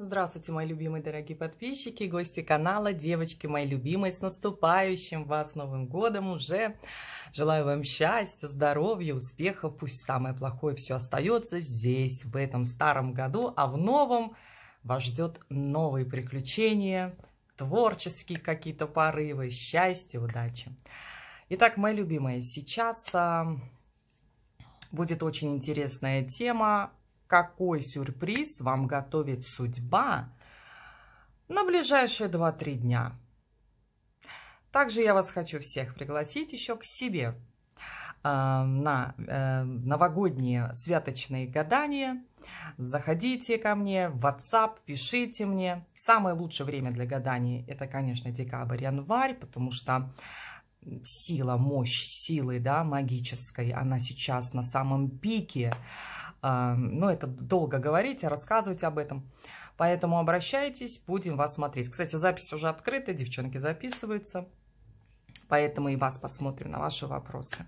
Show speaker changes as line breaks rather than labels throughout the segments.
Здравствуйте, мои любимые дорогие подписчики, гости канала, девочки мои любимые, с наступающим вас Новым Годом уже. Желаю вам счастья, здоровья, успехов, пусть самое плохое все остается здесь, в этом старом году, а в новом вас ждет новые приключения, творческие какие-то порывы, счастья, удачи. Итак, мои любимые, сейчас а, будет очень интересная тема какой сюрприз вам готовит судьба на ближайшие 2-3 дня. Также я вас хочу всех пригласить еще к себе а, на э, новогодние святочные гадания. Заходите ко мне в WhatsApp, пишите мне. Самое лучшее время для гаданий – это, конечно, декабрь-январь, потому что сила, мощь силы да, магической, она сейчас на самом пике. А, Но ну, это долго говорить, рассказывать об этом. Поэтому обращайтесь, будем вас смотреть. Кстати, запись уже открыта, девчонки записываются поэтому и вас посмотрим на ваши вопросы.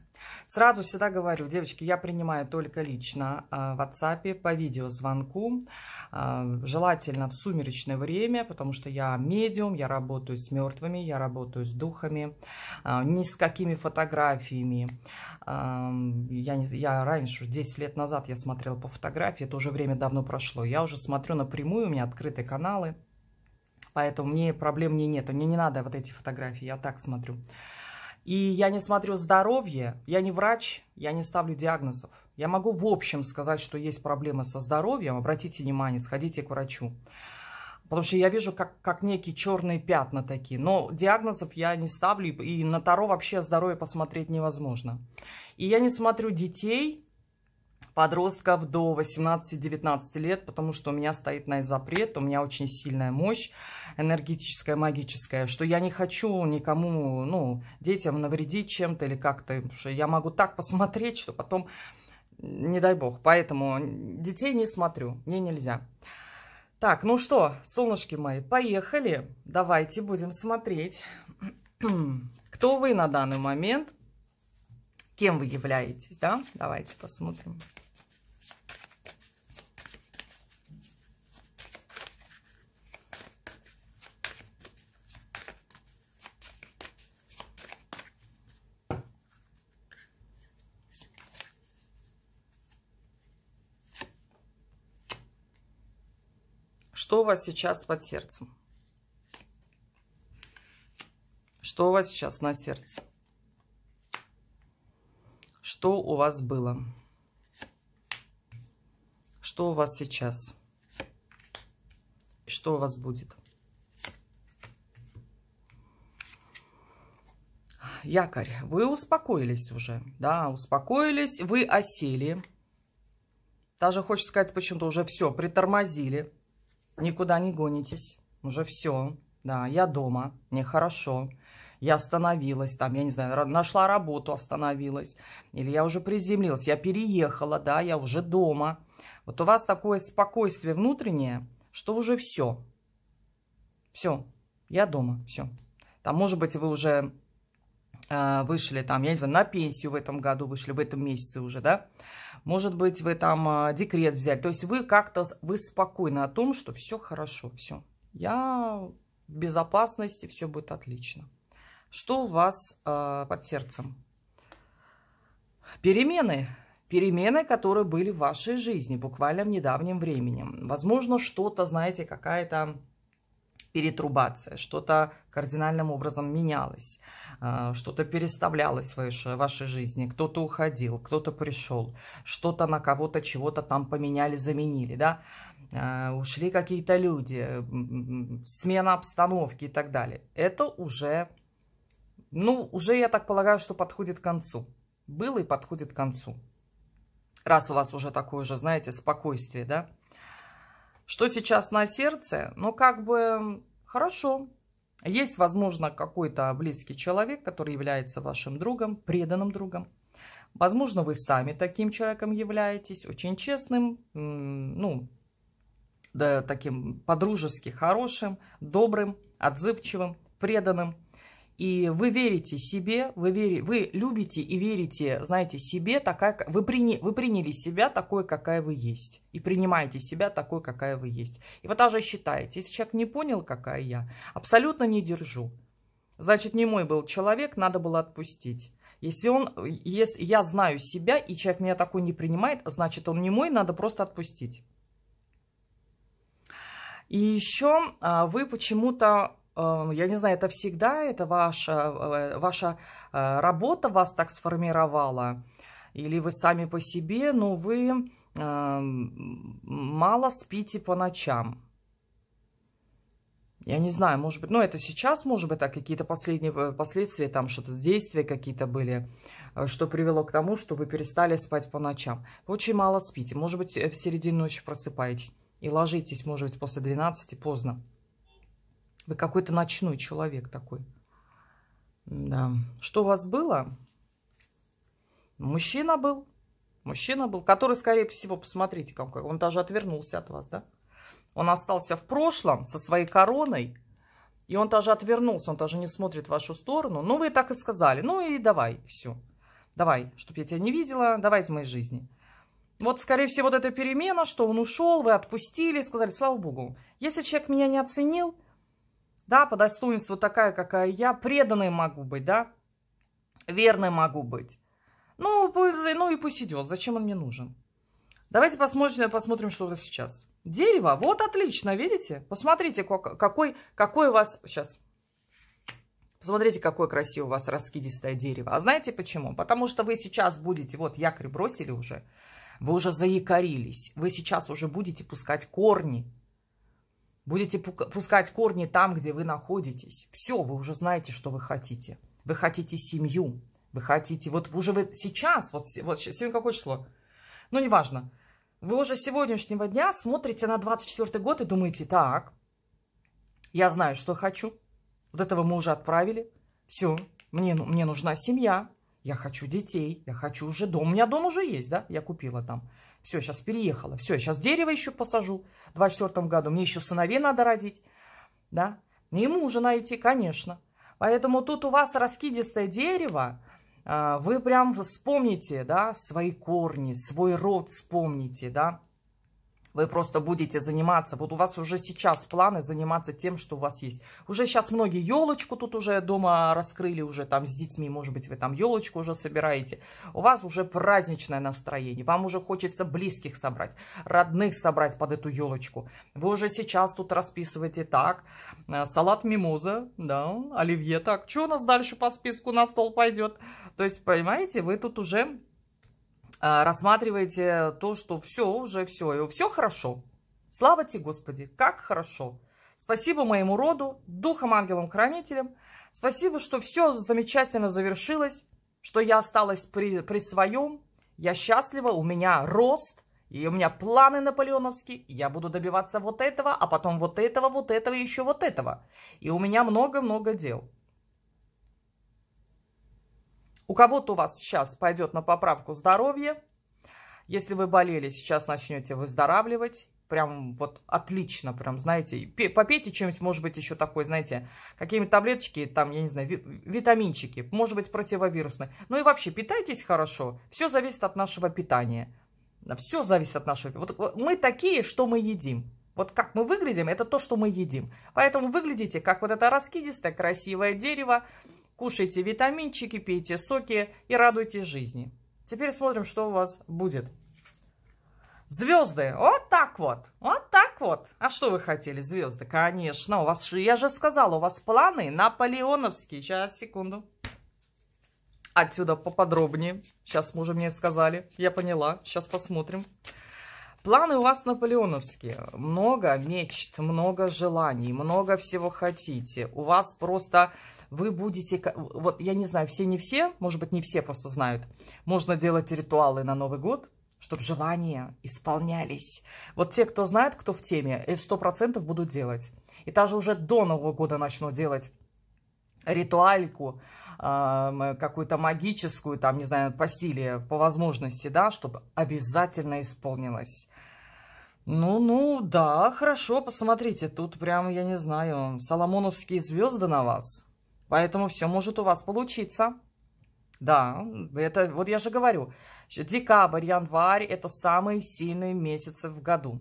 Сразу всегда говорю, девочки, я принимаю только лично а, в WhatsApp по видеозвонку, а, желательно в сумеречное время, потому что я медиум, я работаю с мертвыми, я работаю с духами, а, ни с какими фотографиями. Я, я раньше, 10 лет назад я смотрела по фотографии, это уже время давно прошло. Я уже смотрю напрямую, у меня открытые каналы. Поэтому мне проблем не нет. Мне не надо вот эти фотографии, я так смотрю. И я не смотрю здоровье, я не врач, я не ставлю диагнозов. Я могу в общем сказать, что есть проблемы со здоровьем. Обратите внимание, сходите к врачу. Потому что я вижу как, как некие черные пятна такие. Но диагнозов я не ставлю, и на Таро вообще здоровье посмотреть невозможно. И я не смотрю детей, подростков до 18-19 лет, потому что у меня стоит на запрет, у меня очень сильная мощь энергетическая, магическая, что я не хочу никому, ну, детям навредить чем-то или как-то, что я могу так посмотреть, что потом, не дай бог, поэтому детей не смотрю, мне нельзя. Так, ну что, солнышки мои, поехали, давайте будем смотреть, кто вы на данный момент, кем вы являетесь, да? Давайте посмотрим. Что у вас сейчас под сердцем? Что у вас сейчас на сердце? Что у вас было? что у вас сейчас, что у вас будет. Якорь, вы успокоились уже, да, успокоились, вы осели. Даже хочется сказать, почему-то уже все, притормозили, никуда не гонитесь, уже все, да, я дома, мне хорошо я остановилась там, я не знаю, нашла работу, остановилась, или я уже приземлилась, я переехала, да, я уже дома. Вот у вас такое спокойствие внутреннее, что уже все, все, я дома, все. Там, может быть, вы уже э, вышли, там, я не знаю, на пенсию в этом году вышли, в этом месяце уже, да, может быть, вы там э, декрет взяли. То есть вы как-то, вы спокойны о том, что все хорошо, все. Я в безопасности, все будет отлично. Что у вас э, под сердцем? Перемены. Перемены, которые были в вашей жизни буквально в недавнем времени. Возможно, что-то, знаете, какая-то перетрубация, что-то кардинальным образом менялось, э, что-то переставлялось в вашей жизни, кто-то уходил, кто-то пришел, что-то на кого-то, чего-то там поменяли, заменили, да, э, ушли какие-то люди, смена обстановки и так далее. Это уже ну, уже, я так полагаю, что подходит к концу. Было и подходит к концу. Раз у вас уже такое же, знаете, спокойствие, да? Что сейчас на сердце? Ну, как бы хорошо. Есть, возможно, какой-то близкий человек, который является вашим другом, преданным другом. Возможно, вы сами таким человеком являетесь, очень честным, ну, да, таким подружески хорошим, добрым, отзывчивым, преданным – и вы верите себе, вы, вери, вы любите и верите, знаете, себе, такая, вы, прини, вы приняли себя такой, какая вы есть. И принимаете себя такой, какая вы есть. И вот даже считаете, если человек не понял, какая я, абсолютно не держу. Значит, не мой был человек, надо было отпустить. Если он, если я знаю себя, и человек меня такой не принимает, значит, он не мой, надо просто отпустить. И еще а, вы почему-то Эм, я не знаю, это всегда, это ваша, э, ваша э, работа вас так сформировала, или вы сами по себе, но ну, вы эм, мало спите по ночам. Я не знаю, может быть, ну это сейчас, может быть, а какие-то последние э, последствия, там что-то действия какие-то были, что привело к тому, что вы перестали спать по ночам. Вы очень мало спите, может быть, в середине ночи просыпаетесь и ложитесь, может быть, после 12 поздно. Вы какой-то ночной человек такой. Да. Что у вас было? Мужчина был. Мужчина был, который, скорее всего, посмотрите, какой. Он даже отвернулся от вас, да? Он остался в прошлом со своей короной. И он даже отвернулся, он даже не смотрит в вашу сторону. Ну, вы так и сказали. Ну и давай, все. Давай, чтобы я тебя не видела, давай из моей жизни. Вот, скорее всего, вот эта перемена, что он ушел, вы отпустили, сказали, слава богу. Если человек меня не оценил, да, по достоинству такая, какая я, преданной могу быть, да, верной могу быть. Ну, пусть, ну и пусть идет, зачем он мне нужен? Давайте посмотрим, посмотрим, что у вас сейчас. Дерево, вот отлично, видите? Посмотрите, какой, какой у вас, сейчас, Посмотрите, какое красивое у вас раскидистое дерево. А знаете почему? Потому что вы сейчас будете, вот якорь бросили уже, вы уже заякорились, вы сейчас уже будете пускать корни Будете пускать корни там, где вы находитесь. Все, вы уже знаете, что вы хотите. Вы хотите семью. Вы хотите... Вот уже вы сейчас... Вот, вот сегодня какое число? Ну, неважно. Вы уже сегодняшнего дня смотрите на 24 год и думаете, так, я знаю, что хочу. Вот этого мы уже отправили. Все, мне, ну, мне нужна семья. Я хочу детей. Я хочу уже дом. У меня дом уже есть, да? Я купила там. Все, сейчас переехала. Все, сейчас дерево еще посажу. В 24 году мне еще сыновей надо родить. Да? И мужа найти, конечно. Поэтому тут у вас раскидистое дерево. А, вы прям вспомните, да, свои корни, свой род вспомните, да. Вы просто будете заниматься, вот у вас уже сейчас планы заниматься тем, что у вас есть. Уже сейчас многие елочку тут уже дома раскрыли, уже там с детьми, может быть, вы там елочку уже собираете. У вас уже праздничное настроение, вам уже хочется близких собрать, родных собрать под эту елочку. Вы уже сейчас тут расписываете так, э, салат мимоза, да, оливье, так, что у нас дальше по списку на стол пойдет? То есть, понимаете, вы тут уже Э, рассматриваете то, что все, уже все, и все хорошо. Слава тебе, Господи, как хорошо. Спасибо моему роду, духом ангелам-хранителям. Спасибо, что все замечательно завершилось, что я осталась при, при своем. Я счастлива, у меня рост, и у меня планы наполеоновские. Я буду добиваться вот этого, а потом вот этого, вот этого и еще вот этого. И у меня много-много дел. У кого-то у вас сейчас пойдет на поправку здоровье. Если вы болели, сейчас начнете выздоравливать. Прям вот отлично, прям, знаете, попейте чем-нибудь, может быть, еще такое, знаете, какие-нибудь таблеточки, там, я не знаю, витаминчики, может быть, противовирусные. Ну и вообще, питайтесь хорошо, все зависит от нашего питания. Все зависит от нашего Вот мы такие, что мы едим. Вот как мы выглядим, это то, что мы едим. Поэтому выглядите, как вот это раскидистое красивое дерево, Кушайте витаминчики, пейте соки и радуйте жизни. Теперь смотрим, что у вас будет. Звезды. Вот так вот. Вот так вот. А что вы хотели, звезды? Конечно, у вас, я же сказала, у вас планы наполеоновские. Сейчас, секунду. Отсюда поподробнее. Сейчас мужу мне сказали. Я поняла. Сейчас посмотрим. Планы у вас наполеоновские. Много мечт, много желаний, много всего хотите. У вас просто вы будете, вот я не знаю, все не все, может быть, не все просто знают, можно делать ритуалы на Новый год, чтобы желания исполнялись. Вот те, кто знает, кто в теме, 100% э, будут делать. И даже уже до Нового года начну делать ритуальку, какую-то магическую, там, не знаю, по силе, по возможности, да, чтобы обязательно исполнилось. Ну-ну, да, хорошо, посмотрите, тут прям, я не знаю, соломоновские звезды на вас. Поэтому все может у вас получиться. Да, это вот я же говорю, декабрь, январь – это самые сильные месяцы в году.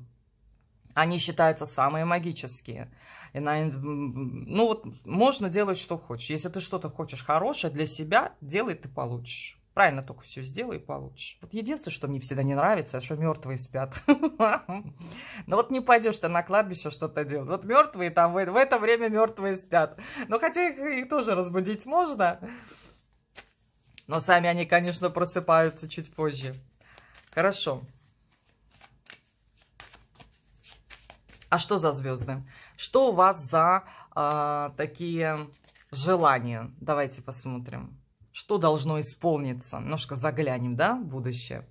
Они считаются самые магические. И на, ну вот можно делать, что хочешь. Если ты что-то хочешь хорошее для себя, делай, ты получишь. Правильно только все сделай и получишь. Вот единственное, что мне всегда не нравится, что мертвые спят. Но ну, вот не пойдешь ты на кладбище что-то делать. Вот мертвые там в это время мертвые спят. Но ну, хотя их тоже разбудить можно. Но сами они, конечно, просыпаются чуть позже. Хорошо. А что за звезды? Что у вас за э, такие желания? Давайте посмотрим что должно исполниться. Немножко заглянем, да, в будущее.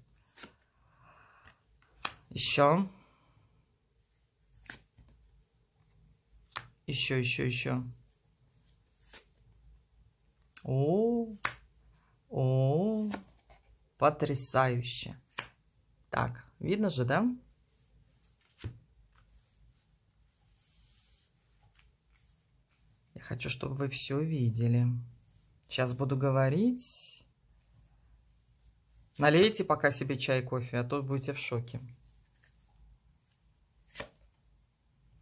Еще. Еще, еще, еще. О, о, потрясающе. Так, видно же, да? Я хочу, чтобы вы все видели. Сейчас буду говорить. Налейте пока себе чай, кофе, а то будете в шоке.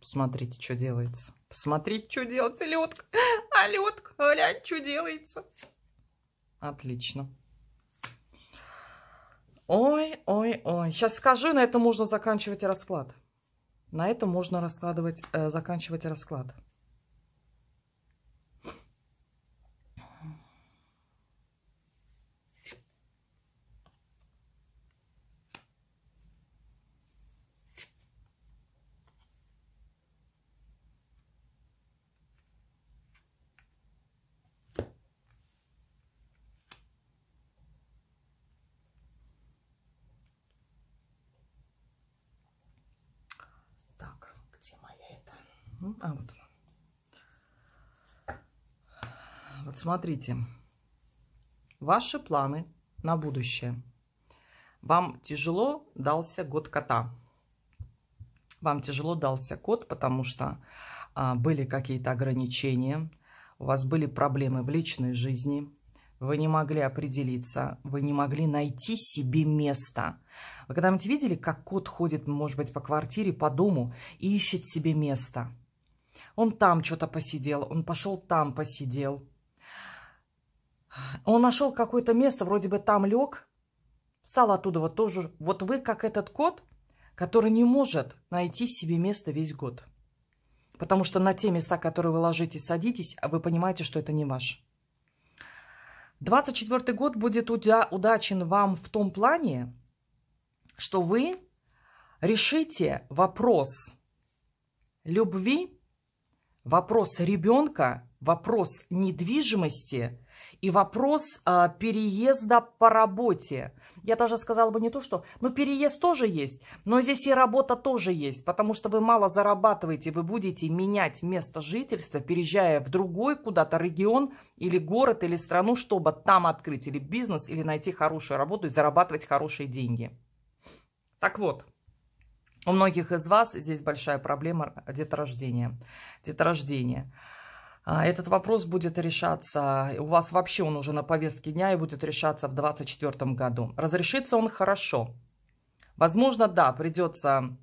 Посмотрите, что делается. Посмотрите, что делается, Лютка. А, Лютка, глянь, что делается. Отлично. Ой, ой, ой. Сейчас скажу, на этом можно заканчивать расклад. На этом можно раскладывать, э, заканчивать расклад. смотрите, ваши планы на будущее. Вам тяжело дался год кота. Вам тяжело дался кот, потому что а, были какие-то ограничения, у вас были проблемы в личной жизни, вы не могли определиться, вы не могли найти себе место. Вы когда-нибудь видели, как кот ходит, может быть, по квартире, по дому и ищет себе место? Он там что-то посидел, он пошел там посидел. Он нашел какое-то место, вроде бы там лег, стал оттуда вот тоже. Вот вы как этот кот, который не может найти себе место весь год. Потому что на те места, которые вы ложитесь, садитесь, а вы понимаете, что это не ваш. 24 год будет уда удачен вам в том плане, что вы решите вопрос любви, вопрос ребенка, вопрос недвижимости – и вопрос э, переезда по работе. Я даже сказала бы не то, что... Ну, переезд тоже есть, но здесь и работа тоже есть, потому что вы мало зарабатываете, вы будете менять место жительства, переезжая в другой куда-то регион или город, или страну, чтобы там открыть или бизнес, или найти хорошую работу и зарабатывать хорошие деньги. Так вот, у многих из вас здесь большая проблема деторождения. Деторождение. деторождение. А, этот вопрос будет решаться, у вас вообще он уже на повестке дня и будет решаться в 2024 году. Разрешится он хорошо. Возможно, да, придется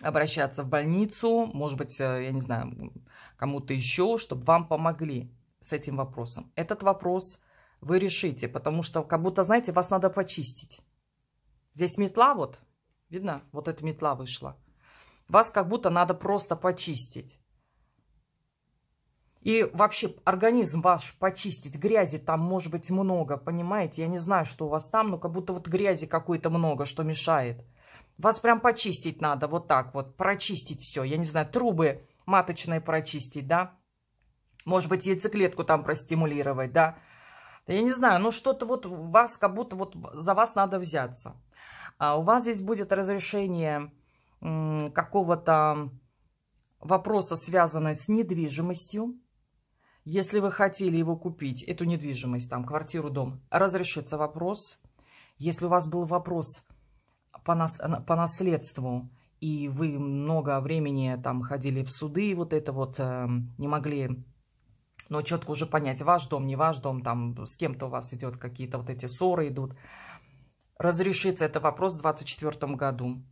обращаться в больницу, может быть, э, я не знаю, кому-то еще, чтобы вам помогли с этим вопросом. Этот вопрос вы решите, потому что как будто, знаете, вас надо почистить. Здесь метла вот, видно, вот эта метла вышла. Вас как будто надо просто почистить. И вообще организм ваш почистить, грязи там может быть много, понимаете? Я не знаю, что у вас там, но как будто вот грязи какой-то много, что мешает. Вас прям почистить надо, вот так вот, прочистить все. Я не знаю, трубы маточные прочистить, да? Может быть, яйцеклетку там простимулировать, да? Я не знаю, ну что-то вот вас, как будто вот за вас надо взяться. А у вас здесь будет разрешение какого-то вопроса, связанного с недвижимостью. Если вы хотели его купить, эту недвижимость, там, квартиру, дом, разрешится вопрос. Если у вас был вопрос по, нас, по наследству, и вы много времени там ходили в суды, и вот это вот э, не могли, но четко уже понять, ваш дом, не ваш дом, там с кем-то у вас идет какие-то вот эти ссоры идут, разрешится это вопрос в 2024 году.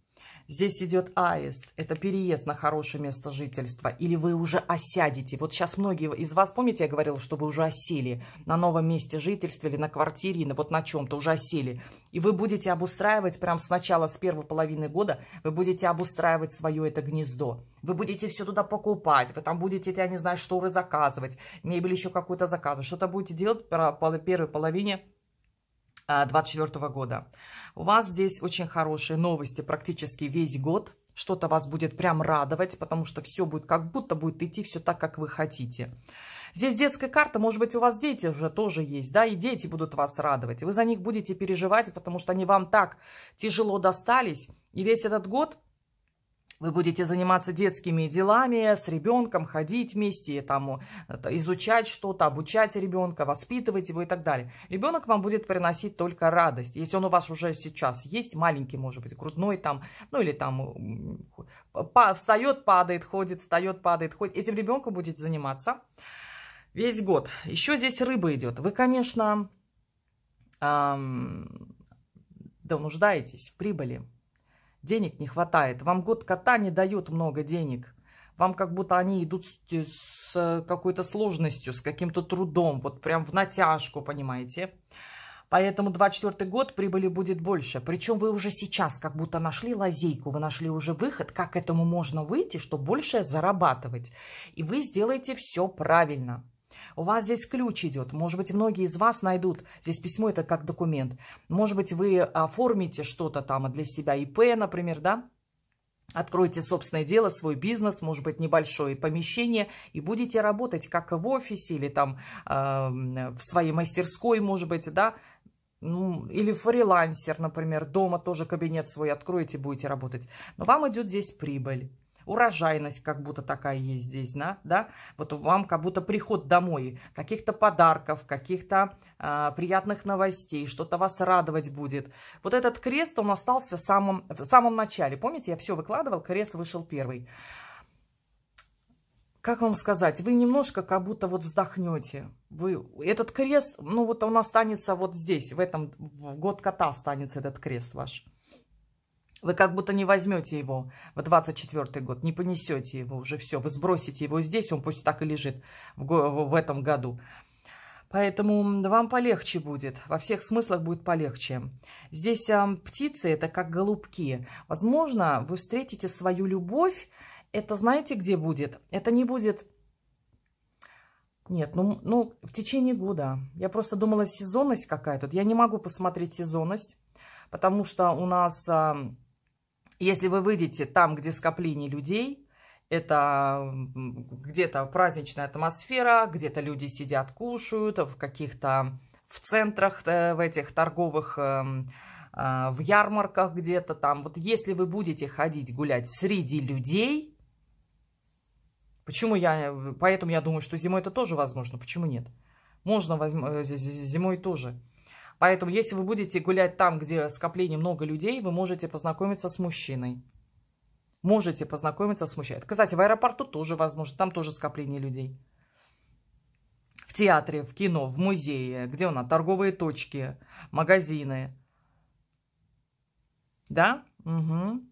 Здесь идет аист, это переезд на хорошее место жительства, или вы уже осядете. Вот сейчас многие из вас, помните, я говорила, что вы уже осели на новом месте жительства или на квартире, или вот на чем-то уже осели. И вы будете обустраивать прямо сначала с первой половины года, вы будете обустраивать свое это гнездо. Вы будете все туда покупать, вы там будете, я не знаю, шторы заказывать, мебель еще какую-то заказывать, что-то будете делать по первой половине 2024 года. У вас здесь очень хорошие новости практически весь год. Что-то вас будет прям радовать, потому что все будет как будто будет идти все так, как вы хотите. Здесь детская карта, может быть, у вас дети уже тоже есть, да, и дети будут вас радовать. Вы за них будете переживать, потому что они вам так тяжело достались. И весь этот год вы будете заниматься детскими делами с ребенком, ходить вместе, там, изучать что-то, обучать ребенка, воспитывать его и так далее. Ребенок вам будет приносить только радость. Если он у вас уже сейчас есть, маленький, может быть, грудной там, ну или там по, встает, падает, ходит, встает, падает, ходит. Этим ребенком будете заниматься весь год. Еще здесь рыба идет. Вы, конечно, эм, да, нуждаетесь в прибыли денег не хватает. Вам год кота не дает много денег. Вам как будто они идут с, э, с э, какой-то сложностью, с каким-то трудом, вот прям в натяжку, понимаете? Поэтому 24 год прибыли будет больше. Причем вы уже сейчас как будто нашли лазейку, вы нашли уже выход, как этому можно выйти, чтобы больше зарабатывать. И вы сделаете все правильно. У вас здесь ключ идет. Может быть, многие из вас найдут. Здесь письмо это как документ. Может быть, вы оформите что-то там для себя. ИП, например, да? Откройте собственное дело, свой бизнес, может быть, небольшое помещение, и будете работать как в офисе или там э, в своей мастерской, может быть, да, ну, или фрилансер, например, дома тоже кабинет свой откроете, будете работать. Но вам идет здесь прибыль урожайность как будто такая есть здесь, да, да? Вот вам как будто приход домой, каких-то подарков, каких-то э, приятных новостей, что-то вас радовать будет. Вот этот крест, он остался в самом, в самом начале. Помните, я все выкладывал, крест вышел первый. Как вам сказать, вы немножко как будто вот вздохнете. Вы, этот крест, ну вот он останется вот здесь, в этом, в год кота останется этот крест ваш. Вы как будто не возьмете его в 24 год, не понесете его уже все. Вы сбросите его здесь, он пусть так и лежит в, в этом году. Поэтому вам полегче будет, во всех смыслах будет полегче. Здесь а, птицы – это как голубки. Возможно, вы встретите свою любовь. Это знаете, где будет? Это не будет нет, ну, ну в течение года. Я просто думала, сезонность какая тут. Я не могу посмотреть сезонность, потому что у нас а, если вы выйдете там, где скопление людей, это где-то праздничная атмосфера, где-то люди сидят, кушают, в каких-то в центрах, э, в этих торговых, эм, э, в ярмарках где-то там. Вот если вы будете ходить гулять среди людей, почему я, э, поэтому я думаю, что зимой это тоже возможно, почему нет? Можно возьм... зимой тоже. Поэтому, если вы будете гулять там, где скопление много людей, вы можете познакомиться с мужчиной. Можете познакомиться с мужчиной. Кстати, в аэропорту тоже возможно, там тоже скопление людей. В театре, в кино, в музее, где у нас торговые точки, магазины. Да? Угу.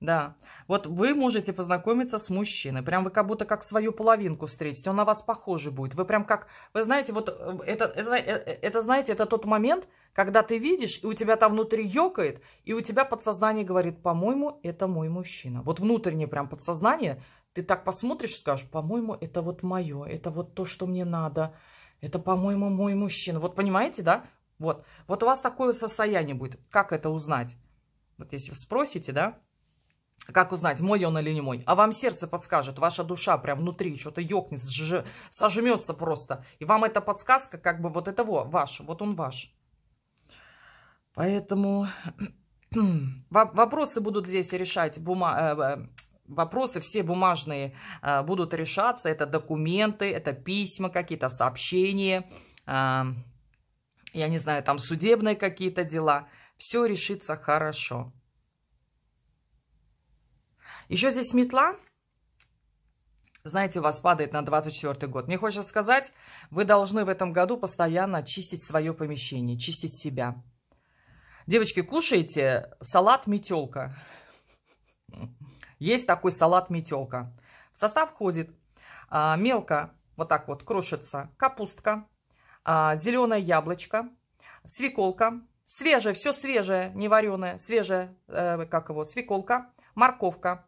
Да. Вот вы можете познакомиться с мужчиной. Прям вы как будто как свою половинку встретите. Он на вас похожий будет. Вы прям как... Вы знаете, вот э, это, это, э, э, это знаете, это тот момент, когда ты видишь, и у тебя там внутри ёкает, и у тебя подсознание говорит, по-моему, это мой мужчина. Вот внутреннее прям подсознание, ты так посмотришь, скажешь, по-моему, это вот мое, это вот то, что мне надо. Это, по-моему, мой мужчина. Вот понимаете, да? Вот. Вот у вас такое состояние будет. Как это узнать? Вот если спросите, да? А как узнать, мой он или не мой? А вам сердце подскажет, ваша душа прям внутри что-то ёкнет, сожмется просто. И вам эта подсказка как бы вот этого ваш, вот он ваш. Поэтому вопросы будут здесь решать бума... Э, э, вопросы все бумажные э, будут решаться. Это документы, это письма, какие-то сообщения, я не знаю, там судебные какие-то дела. Все решится хорошо. Еще здесь метла, знаете, у вас падает на 24 год. Мне хочется сказать, вы должны в этом году постоянно чистить свое помещение, чистить себя. Девочки, кушайте салат метелка. Есть такой салат метелка. В состав входит а, мелко, вот так вот, крошится, капустка, а, зеленое яблочко, свеколка, свежее, все свежее, не вареное, свежее, э, как его, свеколка, морковка,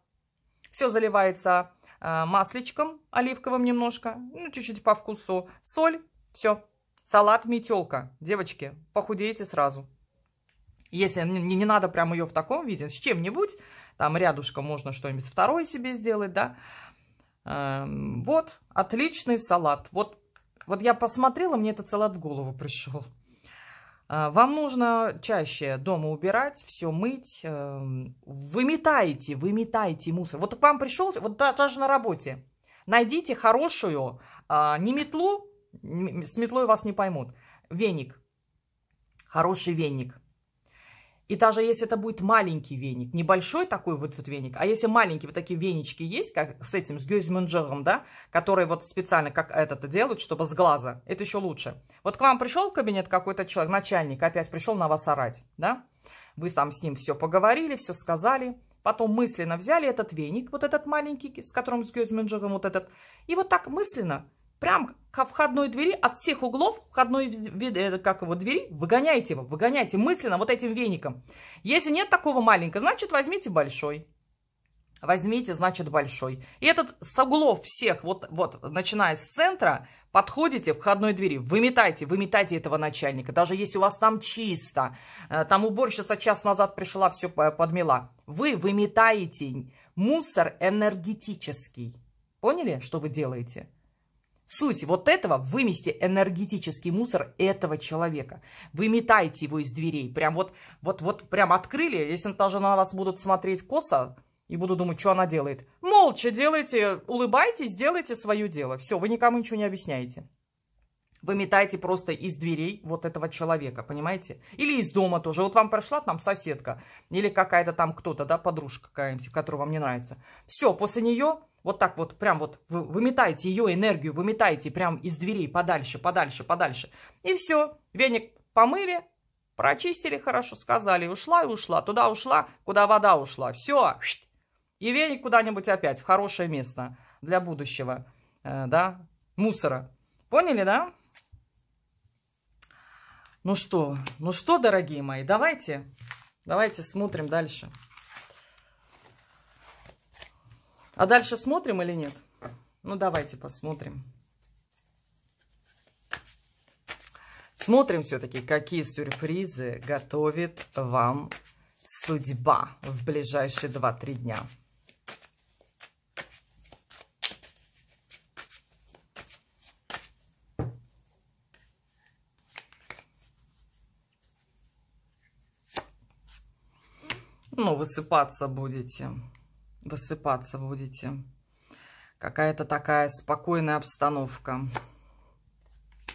все заливается э, масличком оливковым немножко, ну, чуть-чуть по вкусу, соль, все. Салат метелка. Девочки, похудеете сразу. Если не, не надо прям ее в таком виде, с чем-нибудь, там рядышком можно что-нибудь второе себе сделать, да. Эм, вот, отличный салат. Вот, вот я посмотрела, мне этот салат в голову пришел. А, вам нужно чаще дома убирать, все мыть. Эм, выметайте, выметайте мусор. Вот к вам пришел, вот даже на работе. Найдите хорошую, а, не метлу, с метлой вас не поймут, веник. Хороший веник. И даже если это будет маленький веник, небольшой такой вот, вот веник, а если маленькие вот такие венички есть, как с этим, с гёзмюнджером, да, которые вот специально как это делают, чтобы с глаза, это еще лучше. Вот к вам пришел в кабинет какой-то человек, начальник опять пришел на вас орать, да, вы там с ним все поговорили, все сказали, потом мысленно взяли этот веник, вот этот маленький, с которым с гёзмюнджером вот этот, и вот так мысленно прям к входной двери от всех углов входной э, как его, двери выгоняйте его, выгоняйте мысленно вот этим веником. Если нет такого маленького, значит возьмите большой. Возьмите, значит, большой. И этот с углов всех, вот, вот, начиная с центра, подходите к входной двери, выметайте, выметайте этого начальника. Даже если у вас там чисто, э, там уборщица час назад пришла, все подмела. Вы выметаете мусор энергетический. Поняли, что вы делаете? Суть вот этого – вымести энергетический мусор этого человека. Выметайте его из дверей. Прям вот, вот, вот, прям открыли. Если даже на вас будут смотреть косо, и буду думать, что она делает. Молча делайте, улыбайтесь, делайте свое дело. Все, вы никому ничего не объясняете. Выметайте просто из дверей вот этого человека, понимаете? Или из дома тоже. Вот вам прошла там соседка или какая-то там кто-то, да, подружка какая-нибудь, которая вам не нравится. Все, после нее вот так вот, прям вот вы, выметаете ее энергию, выметаете прям из дверей подальше, подальше, подальше. И все, веник помыли, прочистили хорошо, сказали, ушла и ушла, туда ушла, куда вода ушла. Все, и веник куда-нибудь опять, в хорошее место для будущего, э, да, мусора. Поняли, да? Ну что, ну что, дорогие мои, давайте, давайте смотрим дальше. А дальше смотрим или нет? Ну, давайте посмотрим. Смотрим все-таки, какие сюрпризы готовит вам судьба в ближайшие 2-3 дня. Ну, высыпаться будете высыпаться будете. Какая-то такая спокойная обстановка.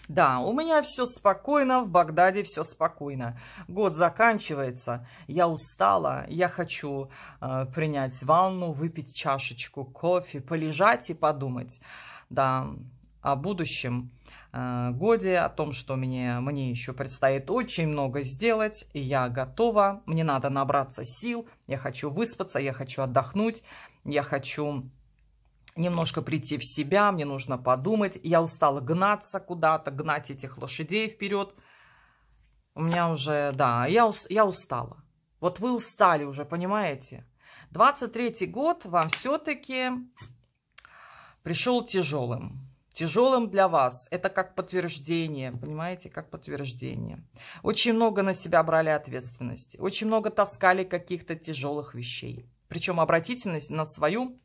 Да, у меня все спокойно, в Багдаде все спокойно. Год заканчивается, я устала, я хочу э, принять ванну, выпить чашечку кофе, полежать и подумать, да, о будущем. Э, годе, о том, что мне, мне еще предстоит очень много сделать, и я готова, мне надо набраться сил, я хочу выспаться, я хочу отдохнуть, я хочу немножко прийти в себя, мне нужно подумать, я устала гнаться куда-то, гнать этих лошадей вперед. У меня уже, да, я, я устала. Вот вы устали уже, понимаете? 23-й год вам все-таки пришел тяжелым. Тяжелым для вас это как подтверждение, понимаете, как подтверждение. Очень много на себя брали ответственности, очень много таскали каких-то тяжелых вещей. Причем обратите на, свою,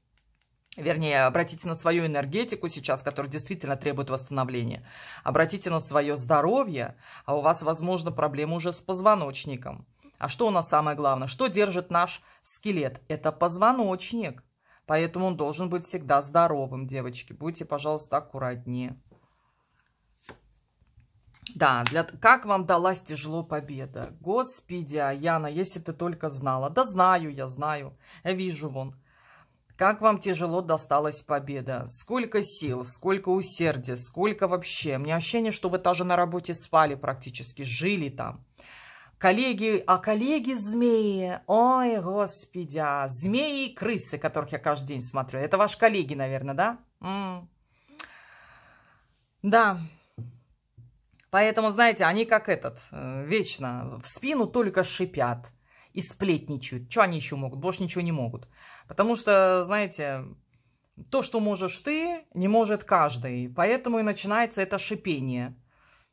вернее, обратите на свою энергетику сейчас, которая действительно требует восстановления. Обратите на свое здоровье, а у вас, возможно, проблемы уже с позвоночником. А что у нас самое главное? Что держит наш скелет? Это позвоночник. Поэтому он должен быть всегда здоровым, девочки. Будьте, пожалуйста, аккуратнее. Да, для... как вам далась тяжело победа? Господи, Яна, если ты только знала. Да знаю, я знаю. Я вижу вон. Как вам тяжело досталась победа? Сколько сил, сколько усердия, сколько вообще. Мне ощущение, что вы даже на работе спали практически, жили там. Коллеги, а коллеги-змеи, ой, господи, а, змеи и крысы, которых я каждый день смотрю. Это ваши коллеги, наверное, да? М -м. Да. Поэтому, знаете, они как этот, э, вечно в спину только шипят и сплетничают. Что они еще могут? Больше ничего не могут. Потому что, знаете, то, что можешь ты, не может каждый. Поэтому и начинается это шипение.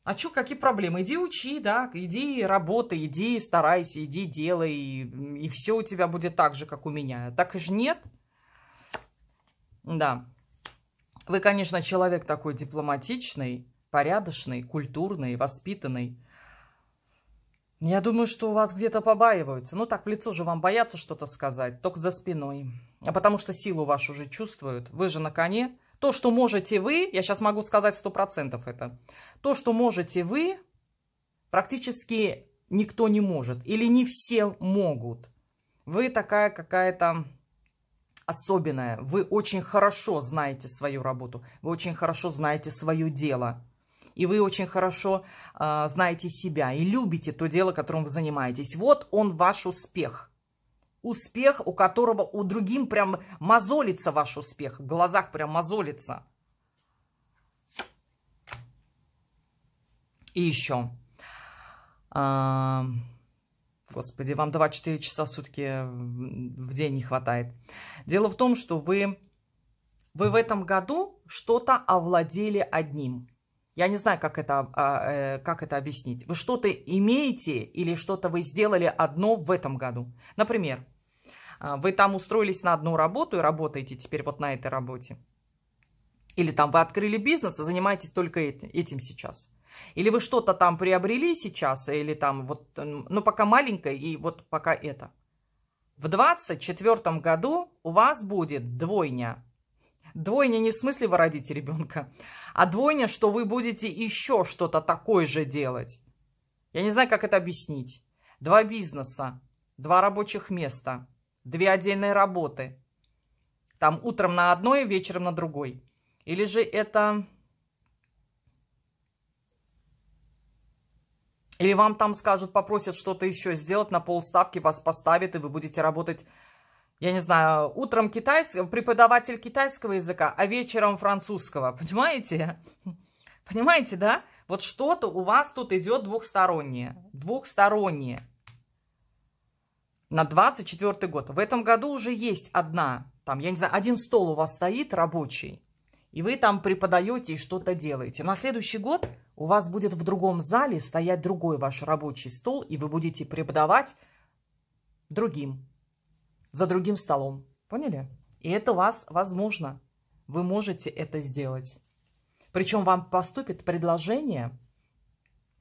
А чё, какие проблемы? Иди учи, да, иди работай, иди старайся, иди делай, и, и все у тебя будет так же, как у меня. Так и же нет. Да. Вы, конечно, человек такой дипломатичный, порядочный, культурный, воспитанный. Я думаю, что у вас где-то побаиваются. Ну, так в лицо же вам боятся что-то сказать, только за спиной. А потому что силу вашу же чувствуют. Вы же на коне, то, что можете вы, я сейчас могу сказать 100% это, то, что можете вы, практически никто не может или не все могут. Вы такая какая-то особенная, вы очень хорошо знаете свою работу, вы очень хорошо знаете свое дело. И вы очень хорошо э, знаете себя и любите то дело, которым вы занимаетесь. Вот он ваш успех успех, у которого у другим прям мозолится ваш успех, в глазах прям мозолится. И еще. А, господи, вам 2-4 часа в сутки в день не хватает. Дело в том, что вы, вы в этом году что-то овладели одним. Я не знаю, как это, а, э, как это объяснить. Вы что-то имеете или что-то вы сделали одно в этом году. Например, а, вы там устроились на одну работу и работаете теперь вот на этой работе. Или там вы открыли бизнес и занимаетесь только этим, сейчас. Или вы что-то там приобрели сейчас, или там вот, ну пока маленькое и вот пока это. В 24 году у вас будет двойня. Двойня не в смысле вы родите ребенка, а двойня, что вы будете еще что-то такое же делать. Я не знаю, как это объяснить. Два бизнеса, два рабочих места, две отдельные работы. Там утром на одной, вечером на другой. Или же это... Или вам там скажут, попросят что-то еще сделать, на полставки вас поставят, и вы будете работать я не знаю, утром китайского, преподаватель китайского языка, а вечером французского. Понимаете? Понимаете, да? Вот что-то у вас тут идет двухстороннее. Двухстороннее. На 24 год. В этом году уже есть одна, там, я не знаю, один стол у вас стоит рабочий, и вы там преподаете и что-то делаете. На следующий год у вас будет в другом зале стоять другой ваш рабочий стол, и вы будете преподавать другим за другим столом. Поняли? И это вас возможно. Вы можете это сделать. Причем вам поступит предложение,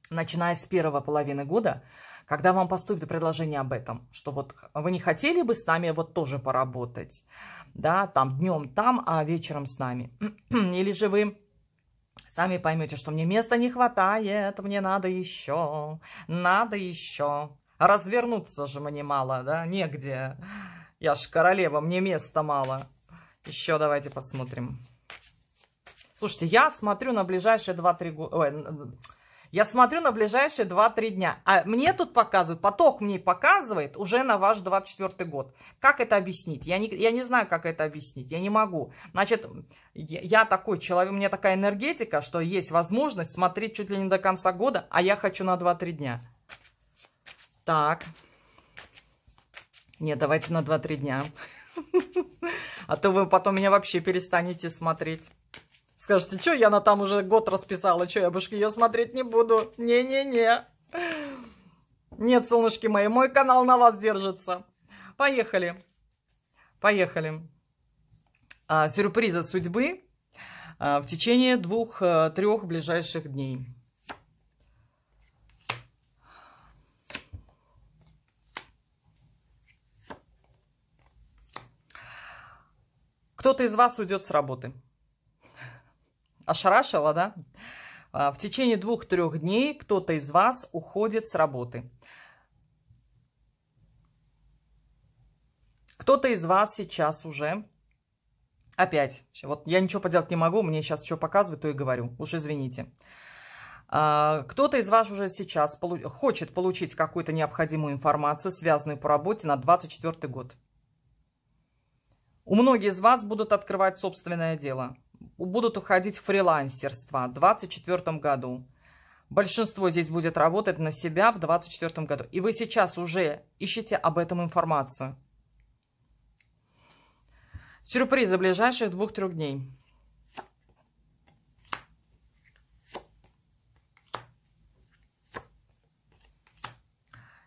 начиная с первой половины года, когда вам поступит предложение об этом, что вот вы не хотели бы с нами вот тоже поработать, да, там днем там, а вечером с нами. Или же вы сами поймете, что мне места не хватает, мне надо еще, надо еще. Развернуться же мне мало, да, негде. Я ж королева, мне места мало. Еще давайте посмотрим. Слушайте, я смотрю на ближайшие 2-3 года... Я смотрю на ближайшие 2-3 дня. А мне тут показывают, поток мне показывает уже на ваш 24 год. Как это объяснить? Я не, я не знаю, как это объяснить. Я не могу. Значит, я такой человек, у меня такая энергетика, что есть возможность смотреть чуть ли не до конца года, а я хочу на 2-3 дня. Так. Не, давайте на 2-3 дня. А то вы потом меня вообще перестанете смотреть. Скажете, что я на там уже год расписала, что я больше ее смотреть не буду. Не-не-не. Нет, солнышки мои, мой канал на вас держится. Поехали. Поехали. А, сюрпризы судьбы а, в течение двух-трех а, ближайших дней. Кто-то из вас уйдет с работы. Ошарашила, да? А, в течение двух-трех дней кто-то из вас уходит с работы. Кто-то из вас сейчас уже опять, вот я ничего поделать не могу, мне сейчас что показывают, то и говорю, уж извините. А, кто-то из вас уже сейчас хочет получить какую-то необходимую информацию, связанную по работе на 24 год. У многих из вас будут открывать собственное дело, будут уходить в фрилансерство в 2024 году. Большинство здесь будет работать на себя в 2024 году. И вы сейчас уже ищете об этом информацию. Сюрпризы ближайших двух-трех дней.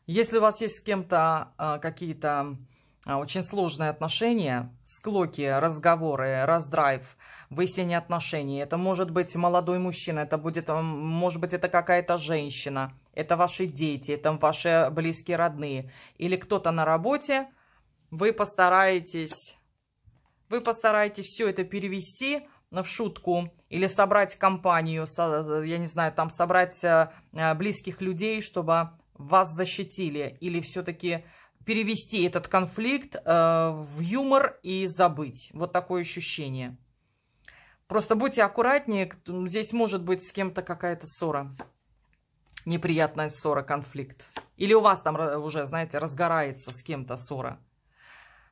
Если у вас есть с кем-то э, какие-то а, очень сложные отношения, склоки, разговоры, раздрайв, выяснение отношений. Это может быть молодой мужчина, это будет, эм, может быть, это какая-то женщина, это ваши дети, это ваши близкие родные. Или кто-то на работе, вы постараетесь, вы постараетесь все это перевести в шутку или собрать компанию, я не знаю, там собрать э, близких людей, чтобы вас защитили или все-таки перевести этот конфликт э, в юмор и забыть. Вот такое ощущение. Просто будьте аккуратнее, здесь может быть с кем-то какая-то ссора. Неприятная ссора, конфликт. Или у вас там э, уже, знаете, разгорается с кем-то ссора.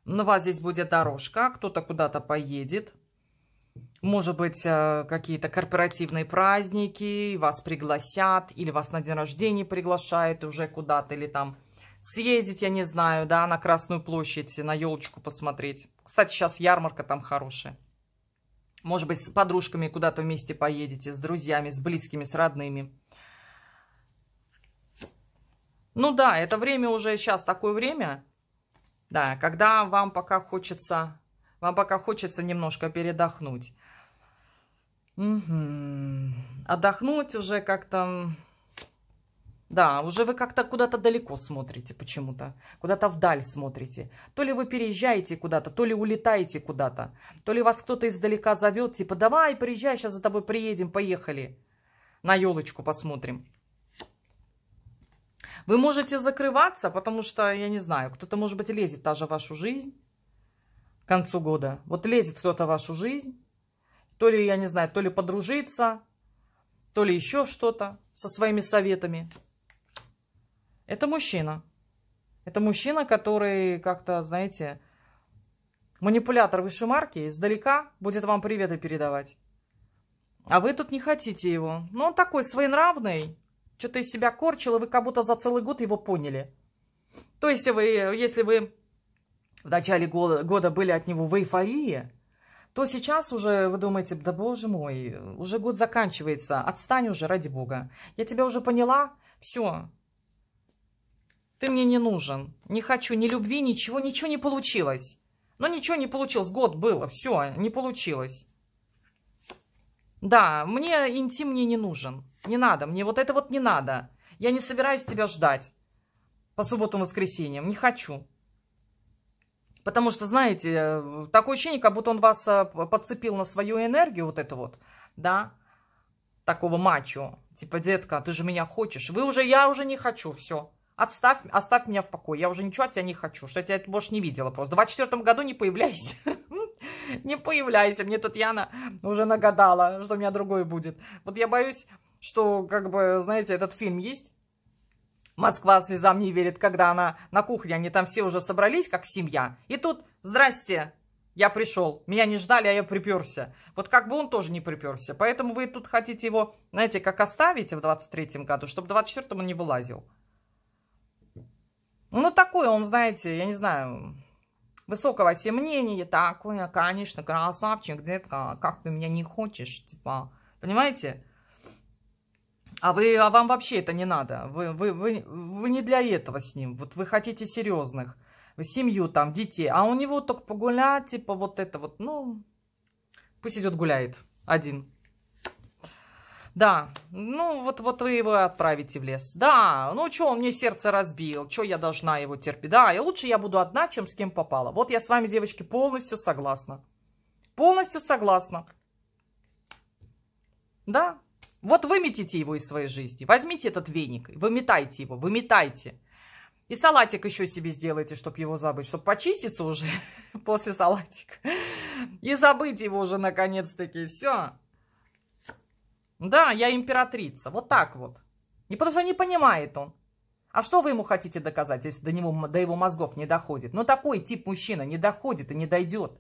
Но у вас здесь будет дорожка, кто-то куда-то поедет. Может быть, э, какие-то корпоративные праздники, вас пригласят, или вас на день рождения приглашают уже куда-то, или там съездить, я не знаю, да, на Красную площадь, на елочку посмотреть. Кстати, сейчас ярмарка там хорошая. Может быть, с подружками куда-то вместе поедете, с друзьями, с близкими, с родными. Ну да, это время уже сейчас такое время, да, когда вам пока хочется, вам пока хочется немножко передохнуть. Угу. Отдохнуть уже как-то да, уже вы как-то куда-то далеко смотрите почему-то, куда-то вдаль смотрите. То ли вы переезжаете куда-то, то ли улетаете куда-то, то ли вас кто-то издалека зовет, типа «давай, приезжай, сейчас за тобой приедем, поехали, на елочку посмотрим». Вы можете закрываться, потому что, я не знаю, кто-то, может быть, лезет даже в вашу жизнь к концу года. Вот лезет кто-то в вашу жизнь, то ли, я не знаю, то ли подружиться, то ли еще что-то со своими советами – это мужчина. Это мужчина, который как-то, знаете, манипулятор высшей марки, издалека будет вам приветы передавать. А вы тут не хотите его. Но ну, он такой своенравный, что-то из себя корчил, и вы как будто за целый год его поняли. То есть, вы, если вы в начале года, года были от него в эйфории, то сейчас уже вы думаете, да боже мой, уже год заканчивается, отстань уже, ради бога. Я тебя уже поняла, все, ты мне не нужен. Не хочу ни любви, ничего, ничего не получилось. Но ничего не получилось. Год было, все, не получилось. Да, мне интим мне не нужен. Не надо, мне вот это вот не надо. Я не собираюсь тебя ждать по субботам-воскресеньям. Не хочу. Потому что, знаете, такое ощущение, как будто он вас а, подцепил на свою энергию, вот это вот, да, такого мачо. Типа, детка, ты же меня хочешь. Вы уже, я уже не хочу, все. Отставь, оставь меня в покое. Я уже ничего от тебя не хочу. Что я тебя больше не видела просто. В 24 году не появляйся. Не появляйся. Мне тут Яна уже нагадала, что у меня другое будет. Вот я боюсь, что, как бы, знаете, этот фильм есть. Москва слезам не верит, когда она на кухне. Они там все уже собрались, как семья. И тут, здрасте, я пришел. Меня не ждали, а я приперся. Вот как бы он тоже не приперся. Поэтому вы тут хотите его, знаете, как оставите в 23-м году, чтобы в 24-м он не вылазил. Ну, такой он, знаете, я не знаю, высокого все мнения, такой, а, конечно, красавчик, детка, а как ты меня не хочешь, типа, понимаете? А, вы, а вам вообще это не надо, вы, вы, вы, вы не для этого с ним, вот вы хотите серьезных, семью там, детей, а у него только погулять, типа, вот это вот, ну, пусть идет гуляет один. Да, ну вот, вот вы его отправите в лес. Да, ну что, он мне сердце разбил, что я должна его терпеть? Да, и лучше я буду одна, чем с кем попала. Вот я с вами, девочки, полностью согласна. Полностью согласна. Да, вот выметите его из своей жизни. Возьмите этот веник, выметайте его, выметайте. И салатик еще себе сделайте, чтобы его забыть, чтобы почиститься уже после салатика. И забыть его уже наконец-таки. Все. Да, я императрица. Вот так вот. Не потому что не понимает он. А что вы ему хотите доказать, если до, него, до его мозгов не доходит? Но ну, такой тип мужчина не доходит и не дойдет.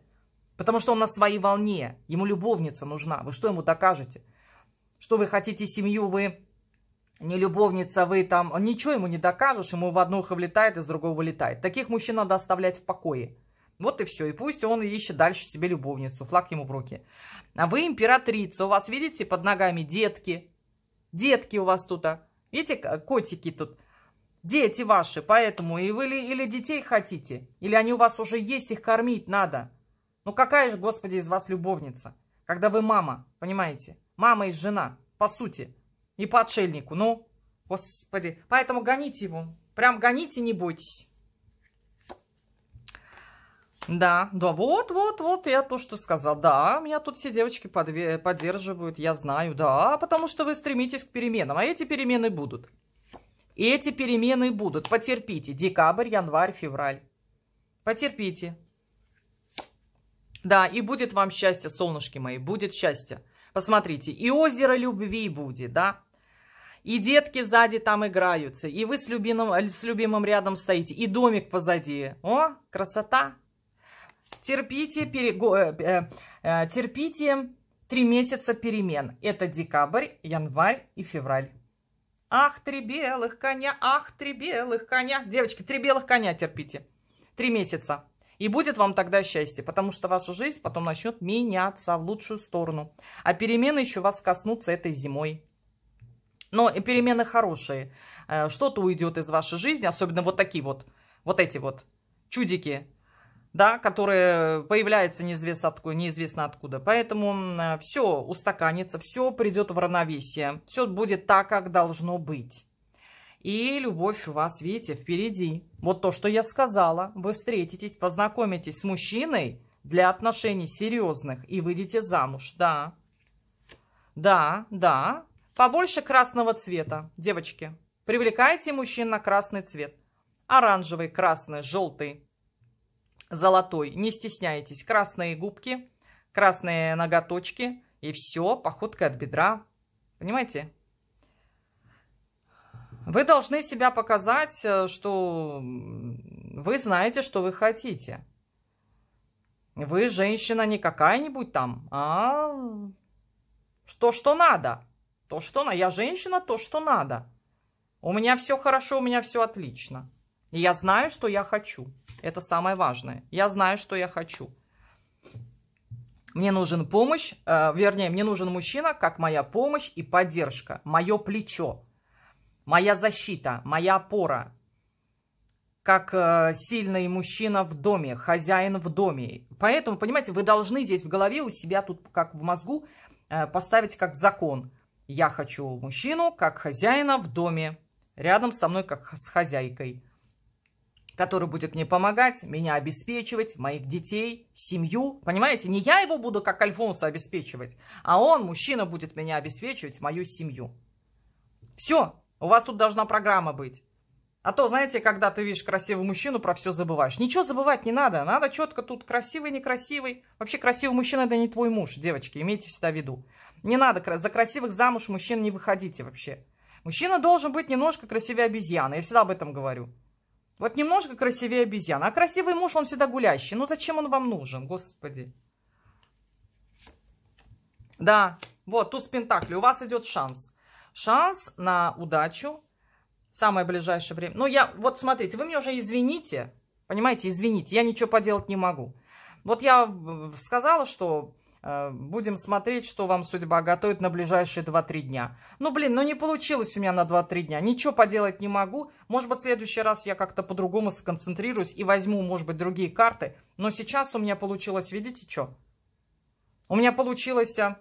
Потому что он на своей волне. Ему любовница нужна. Вы что ему докажете? Что вы хотите семью, вы не любовница, вы там... Ничего ему не докажешь, ему в одно ухо влетает, из другого вылетает. Таких мужчин надо оставлять в покое. Вот и все. И пусть он ищет дальше себе любовницу. Флаг ему в руки. А вы императрица. У вас, видите, под ногами детки. Детки у вас тут. А. Видите, котики тут. Дети ваши. Поэтому и вы ли, или детей хотите, или они у вас уже есть, их кормить надо. Ну какая же, господи, из вас любовница? Когда вы мама, понимаете? Мама и жена, по сути. И по отшельнику. Ну, господи. Поэтому гоните его. Прям гоните, не бойтесь. Да, да, вот, вот, вот, я то, что сказал. Да, меня тут все девочки поддерживают, я знаю, да, потому что вы стремитесь к переменам, а эти перемены будут. И эти перемены будут. Потерпите. Декабрь, январь, февраль. Потерпите. Да, и будет вам счастье, солнышки мои, будет счастье. Посмотрите, и озеро любви будет, да? И детки сзади там играются, и вы с любимым, с любимым рядом стоите, и домик позади. О, красота! терпите, перего... Э, э, э, терпите три месяца перемен. Это декабрь, январь и февраль. Ах, три белых коня, ах, три белых коня. Девочки, три белых коня терпите. Три месяца. И будет вам тогда счастье, потому что ваша жизнь потом начнет меняться в лучшую сторону. А перемены еще вас коснутся этой зимой. Но перемены хорошие. Что-то уйдет из вашей жизни, особенно вот такие вот, вот эти вот чудики да, которая появляется неизвестно откуда, неизвестно откуда. Поэтому э, все устаканится, все придет в равновесие, все будет так, как должно быть. И любовь у вас, видите, впереди. Вот то, что я сказала. Вы встретитесь, познакомитесь с мужчиной для отношений серьезных и выйдете замуж, да. Да, да. Побольше красного цвета, девочки. Привлекайте мужчин на красный цвет. Оранжевый, красный, желтый, золотой. Не стесняйтесь. Красные губки, красные ноготочки. И все, походка от бедра. Понимаете? Вы должны себя показать, э, что вы знаете, что вы хотите. Вы женщина не какая-нибудь там, а что что надо. То, что на я женщина, то, что надо. У меня все хорошо, у меня все отлично. Я знаю, что я хочу. Это самое важное. Я знаю, что я хочу. Мне нужен помощь, э, вернее, мне нужен мужчина, как моя помощь и поддержка, мое плечо, моя защита, моя опора, как э, сильный мужчина в доме, хозяин в доме. Поэтому, понимаете, вы должны здесь в голове у себя тут, как в мозгу, э, поставить как закон. Я хочу мужчину, как хозяина в доме, рядом со мной, как с хозяйкой который будет мне помогать, меня обеспечивать, моих детей, семью. Понимаете, не я его буду как Альфонса обеспечивать, а он, мужчина, будет меня обеспечивать, мою семью. Все, у вас тут должна программа быть. А то, знаете, когда ты видишь красивого мужчину, про все забываешь. Ничего забывать не надо. Надо четко тут красивый, некрасивый. Вообще красивый мужчина это не твой муж, девочки, имейте всегда в виду. Не надо, за красивых замуж мужчин не выходите вообще. Мужчина должен быть немножко красивее обезьяны. Я всегда об этом говорю. Вот немножко красивее обезьяна. А красивый муж, он всегда гулящий. Ну зачем он вам нужен, господи? Да, вот, туз Пентакли. У вас идет шанс. Шанс на удачу. Самое ближайшее время. Ну, я, вот смотрите, вы мне уже извините. Понимаете, извините, я ничего поделать не могу. Вот я э, сказала, что Э, будем смотреть, что вам судьба готовит на ближайшие 2-3 дня. Ну, блин, ну не получилось у меня на 2-3 дня. Ничего поделать не могу. Может быть, в следующий раз я как-то по-другому сконцентрируюсь и возьму, может быть, другие карты. Но сейчас у меня получилось, видите, что? У меня получилось, а,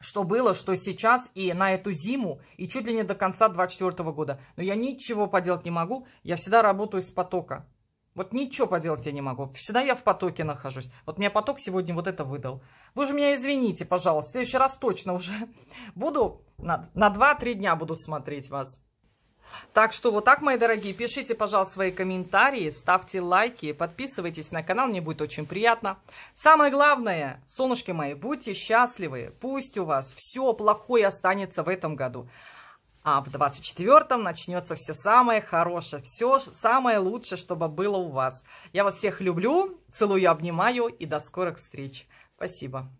что было, что сейчас и на эту зиму, и чуть ли не до конца 24 года. Но я ничего поделать не могу. Я всегда работаю с потока. Вот ничего поделать я не могу. Всегда я в потоке нахожусь. Вот меня поток сегодня вот это выдал. Вы же меня извините, пожалуйста. В следующий раз точно уже буду на, на 2-3 дня буду смотреть вас. Так что вот так, мои дорогие, пишите, пожалуйста, свои комментарии, ставьте лайки, подписывайтесь на канал, мне будет очень приятно. Самое главное, солнышки мои, будьте счастливы, пусть у вас все плохое останется в этом году. А в 24-м начнется все самое хорошее, все самое лучшее, чтобы было у вас. Я вас всех люблю, целую, обнимаю и до скорых встреч. Спасибо.